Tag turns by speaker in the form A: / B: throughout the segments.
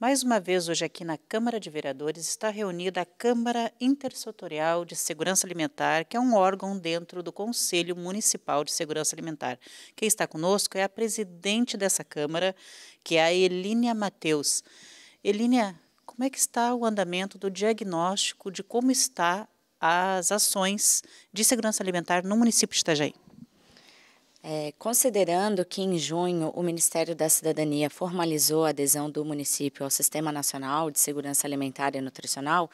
A: Mais uma vez, hoje aqui na Câmara de Vereadores está reunida a Câmara Intersetorial de Segurança Alimentar, que é um órgão dentro do Conselho Municipal de Segurança Alimentar. Quem está conosco é a presidente dessa Câmara, que é a Elínia Mateus. Elínia, como é que está o andamento do diagnóstico de como está as ações de segurança alimentar no município de Itajaí?
B: É, considerando que em junho o Ministério da Cidadania formalizou a adesão do município ao Sistema Nacional de Segurança Alimentar e Nutricional,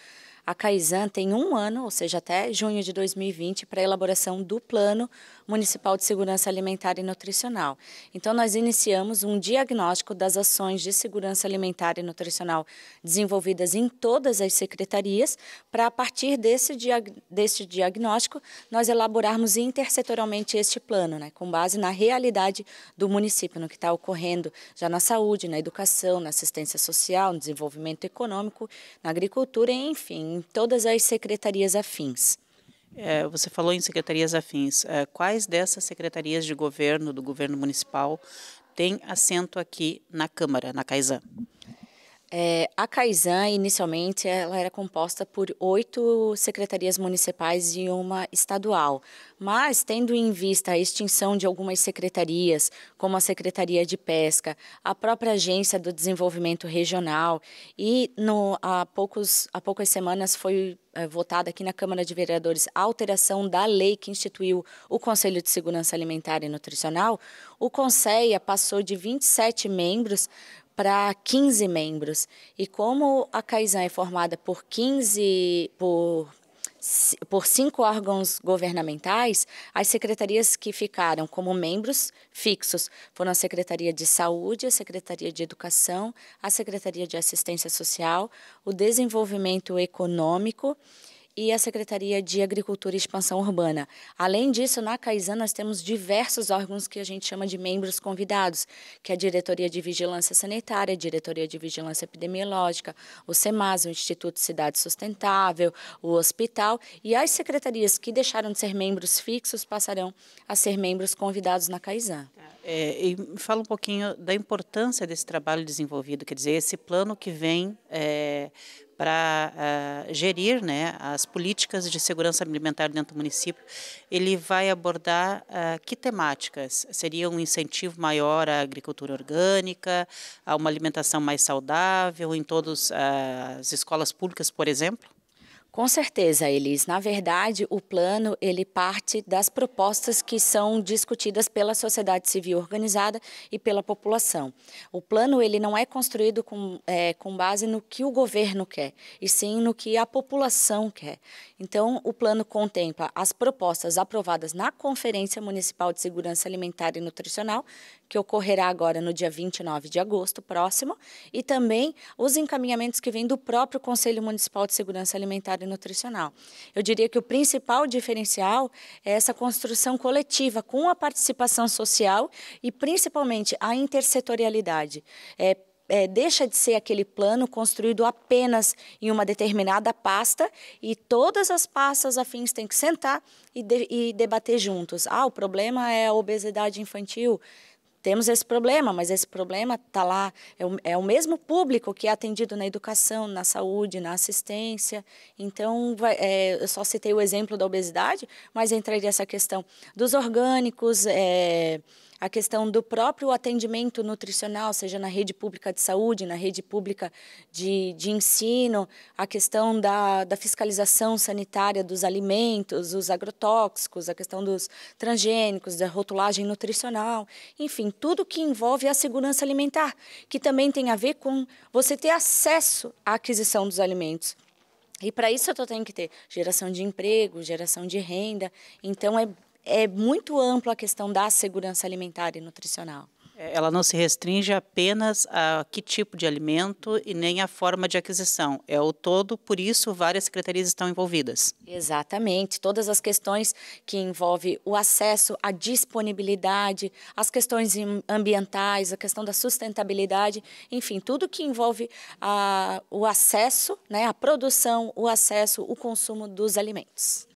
B: a Caizan tem um ano, ou seja, até junho de 2020, para a elaboração do Plano Municipal de Segurança Alimentar e Nutricional. Então, nós iniciamos um diagnóstico das ações de segurança alimentar e nutricional desenvolvidas em todas as secretarias, para a partir desse, diag desse diagnóstico, nós elaborarmos intersetorialmente este plano, né, com base na realidade do município, no que está ocorrendo já na saúde, na educação, na assistência social, no desenvolvimento econômico, na agricultura, enfim, em todas as secretarias
A: afins. É, você falou em secretarias afins. É, quais dessas secretarias de governo, do governo municipal, têm assento aqui na Câmara, na Caizan?
B: É, a Caizan, inicialmente, ela era composta por oito secretarias municipais e uma estadual. Mas, tendo em vista a extinção de algumas secretarias, como a Secretaria de Pesca, a própria Agência do Desenvolvimento Regional, e no, há, poucos, há poucas semanas foi é, votada aqui na Câmara de Vereadores a alteração da lei que instituiu o Conselho de Segurança Alimentar e Nutricional, o Conselho passou de 27 membros para 15 membros. E como a Caizan é formada por 15 por por cinco órgãos governamentais, as secretarias que ficaram como membros fixos foram a Secretaria de Saúde, a Secretaria de Educação, a Secretaria de Assistência Social, o Desenvolvimento Econômico e a Secretaria de Agricultura e Expansão Urbana. Além disso, na Caizan nós temos diversos órgãos que a gente chama de membros convidados, que é a Diretoria de Vigilância Sanitária, a Diretoria de Vigilância Epidemiológica, o SEMAS, o Instituto Cidade Sustentável, o Hospital e as secretarias que deixaram de ser membros fixos passarão a ser membros convidados na
A: Caizan. É, fala um pouquinho da importância desse trabalho desenvolvido, quer dizer, esse plano que vem é, para uh, ah, gerir né, as políticas de segurança alimentar dentro do município, ele vai abordar uh, que temáticas? Seria um incentivo maior à agricultura orgânica, a uma alimentação mais saudável em todas uh, ah, as escolas públicas, por exemplo?
B: Com certeza, Elis. Na verdade, o plano ele parte das propostas que são discutidas pela sociedade civil organizada e pela população. O plano ele não é construído com, é, com base no que o governo quer, e sim no que a população quer. Então, o plano contempla as propostas aprovadas na Conferência Municipal de Segurança Alimentar e Nutricional, que ocorrerá agora no dia 29 de agosto próximo, e também os encaminhamentos que vêm do próprio Conselho Municipal de Segurança Alimentar e Nutricional. Eu diria que o principal diferencial é essa construção coletiva com a participação social e principalmente a intersetorialidade. É, é, deixa de ser aquele plano construído apenas em uma determinada pasta e todas as pastas afins têm que sentar e, de, e debater juntos. Ah, o problema é a obesidade infantil temos esse problema, mas esse problema está lá, é o, é o, mesmo público que é atendido na educação, na saúde, na assistência. Então, vai, é, eu só citei o exemplo da obesidade, mas entraria essa questão dos orgânicos, é, a questão do próprio atendimento nutricional, seja na rede pública de saúde, na rede pública de, de ensino, a questão da, da fiscalização sanitária dos alimentos, os agrotóxicos, a questão dos transgênicos, da rotulagem nutricional, enfim, tudo que envolve a segurança alimentar, que também tem a ver com você ter acesso à aquisição dos alimentos. E para isso eu tenho que ter geração de emprego, geração de renda. Então é é muito ampla a questão da segurança alimentar e nutricional.
A: É, ela não se restringe apenas a que tipo de alimento e nem a forma de aquisição. É o todo, por isso várias secretarias estão envolvidas.
B: Exatamente. Todas as questões que envolvem o acesso, a disponibilidade, as questões ambientais, a questão da sustentabilidade, enfim, tudo que envolve a, o acesso, né, a produção, o acesso, o consumo dos alimentos.